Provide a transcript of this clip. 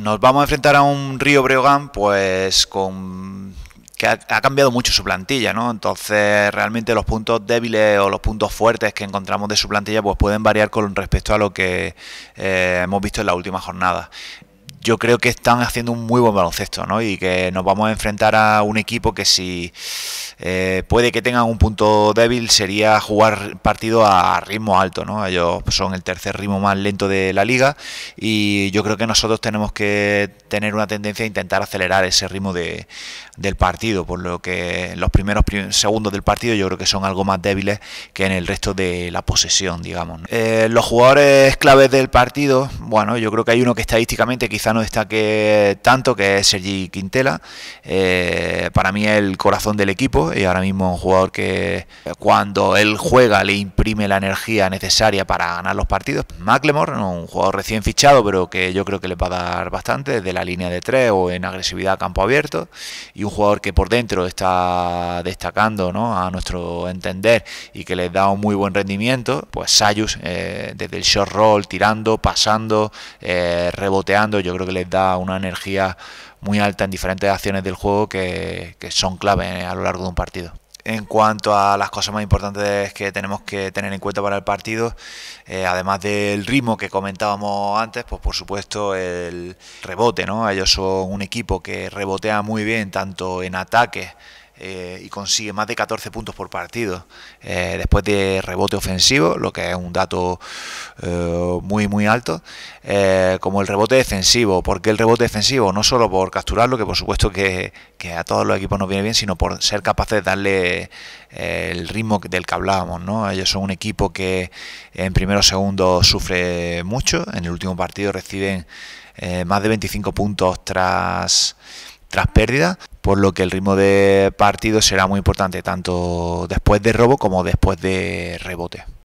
Nos vamos a enfrentar a un Río Breogán, pues con que ha, cambiado mucho su plantilla, ¿no? Entonces, realmente los puntos débiles o los puntos fuertes que encontramos de su plantilla, pues pueden variar con respecto a lo que eh, hemos visto en la última jornada yo creo que están haciendo un muy buen baloncesto, ¿no? Y que nos vamos a enfrentar a un equipo que si eh, puede que tengan un punto débil sería jugar partido a ritmo alto, ¿no? Ellos son el tercer ritmo más lento de la liga y yo creo que nosotros tenemos que tener una tendencia a intentar acelerar ese ritmo de, del partido, por lo que los primeros segundos del partido yo creo que son algo más débiles que en el resto de la posesión, digamos. Eh, los jugadores claves del partido, bueno, yo creo que hay uno que estadísticamente quizás no destaque tanto, que es Sergi Quintela. Eh, para mí el corazón del equipo y ahora mismo un jugador que cuando él juega le imprime la energía necesaria para ganar los partidos. McLemore, un jugador recién fichado, pero que yo creo que le va a dar bastante desde la línea de tres o en agresividad a campo abierto. Y un jugador que por dentro está destacando ¿no? a nuestro entender y que les da un muy buen rendimiento. Pues Sayus, eh, desde el short roll, tirando, pasando, eh, reboteando, yo creo que les da una energía muy alta en diferentes acciones del juego que, son clave a lo largo de un partido. En cuanto a las cosas más importantes que tenemos que tener en cuenta para el partido, eh, además del ritmo que comentábamos antes, pues por supuesto el rebote, ¿no? Ellos son un equipo que rebotea muy bien tanto en ataque eh, y consigue más de 14 puntos por partido eh, después de rebote ofensivo, lo que es un dato eh, muy muy alto, como el rebote defensivo. porque el rebote defensivo? No solo por capturarlo, que por supuesto que, a todos los equipos nos viene bien, sino por ser capaces de darle el ritmo del que hablábamos. Ellos son un equipo que en primeros segundos sufre mucho, en el último partido reciben más de 25 puntos tras tras pérdida, por lo que el ritmo de partido será muy importante tanto después de robo como después de rebote.